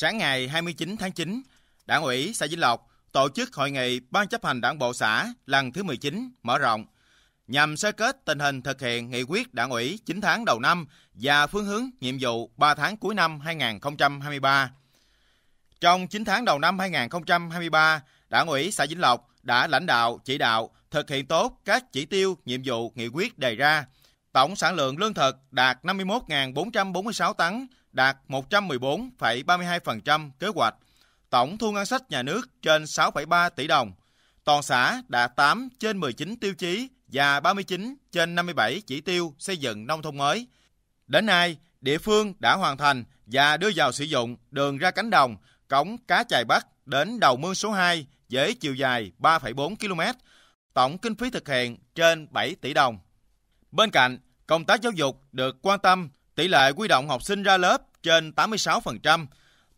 Sáng ngày 29 tháng 9, Đảng ủy xã Vĩnh Lộc tổ chức hội nghị Ban chấp hành Đảng bộ xã lần thứ 19 mở rộng nhằm sơ kết tình hình thực hiện nghị quyết Đảng ủy 9 tháng đầu năm và phương hướng nhiệm vụ 3 tháng cuối năm 2023. Trong 9 tháng đầu năm 2023, Đảng ủy xã Vĩnh Lộc đã lãnh đạo chỉ đạo thực hiện tốt các chỉ tiêu nhiệm vụ nghị quyết đề ra – Tổng sản lượng lương thực đạt 51.446 tấn, đạt 114,32% kế hoạch. Tổng thu ngân sách nhà nước trên 6,3 tỷ đồng. Toàn xã đạt 8 trên 19 tiêu chí và 39 trên 57 chỉ tiêu xây dựng nông thôn mới. Đến nay, địa phương đã hoàn thành và đưa vào sử dụng đường ra cánh đồng, cống cá chài Bắc đến đầu mương số 2 với chiều dài 3,4 km, tổng kinh phí thực hiện trên 7 tỷ đồng. Bên cạnh Công tác giáo dục được quan tâm, tỷ lệ quy động học sinh ra lớp trên 86%,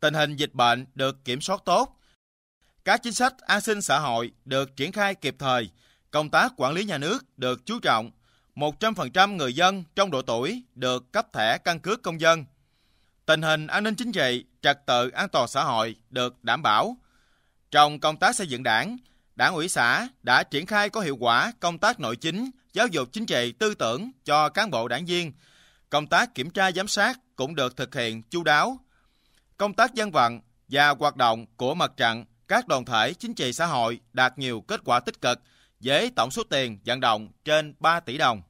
tình hình dịch bệnh được kiểm soát tốt. Các chính sách an sinh xã hội được triển khai kịp thời, công tác quản lý nhà nước được chú trọng, 100% người dân trong độ tuổi được cấp thẻ căn cước công dân. Tình hình an ninh chính trị, trật tự an toàn xã hội được đảm bảo. Trong công tác xây dựng đảng, Đảng ủy xã đã triển khai có hiệu quả công tác nội chính, giáo dục chính trị tư tưởng cho cán bộ đảng viên. Công tác kiểm tra giám sát cũng được thực hiện chu đáo. Công tác dân vận và hoạt động của mặt trận các đoàn thể chính trị xã hội đạt nhiều kết quả tích cực với tổng số tiền vận động trên 3 tỷ đồng.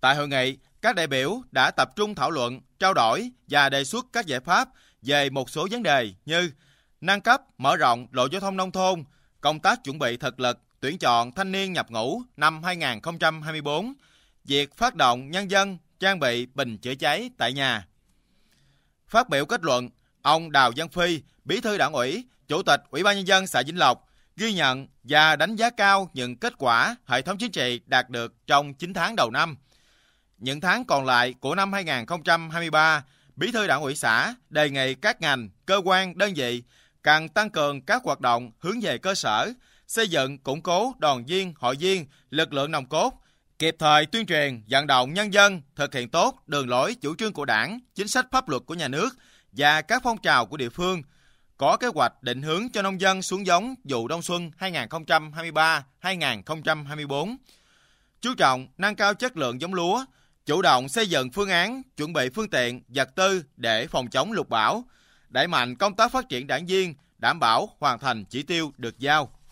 Tại hội nghị, các đại biểu đã tập trung thảo luận, trao đổi và đề xuất các giải pháp về một số vấn đề như nâng cấp, mở rộng lộ giao thông nông thôn, công tác chuẩn bị thực lực tuyển chọn thanh niên nhập ngũ năm 2024, việc phát động nhân dân trang bị bình chữa cháy tại nhà. Phát biểu kết luận, ông Đào Văn Phi, Bí thư Đảng ủy, Chủ tịch Ủy ban nhân dân xã Vĩnh Lộc ghi nhận và đánh giá cao những kết quả hệ thống chính trị đạt được trong 9 tháng đầu năm. Những tháng còn lại của năm 2023, Bí thư Đảng ủy xã đề nghị các ngành, cơ quan, đơn vị cần tăng cường các hoạt động hướng về cơ sở xây dựng, củng cố đoàn viên, hội viên, lực lượng nòng cốt, kịp thời tuyên truyền, vận động nhân dân thực hiện tốt đường lối chủ trương của Đảng, chính sách pháp luật của nhà nước và các phong trào của địa phương, có kế hoạch định hướng cho nông dân xuống giống vụ đông xuân 2023-2024. Chú trọng nâng cao chất lượng giống lúa, chủ động xây dựng phương án, chuẩn bị phương tiện, vật tư để phòng chống lụt bão, đẩy mạnh công tác phát triển đảng viên, đảm bảo hoàn thành chỉ tiêu được giao.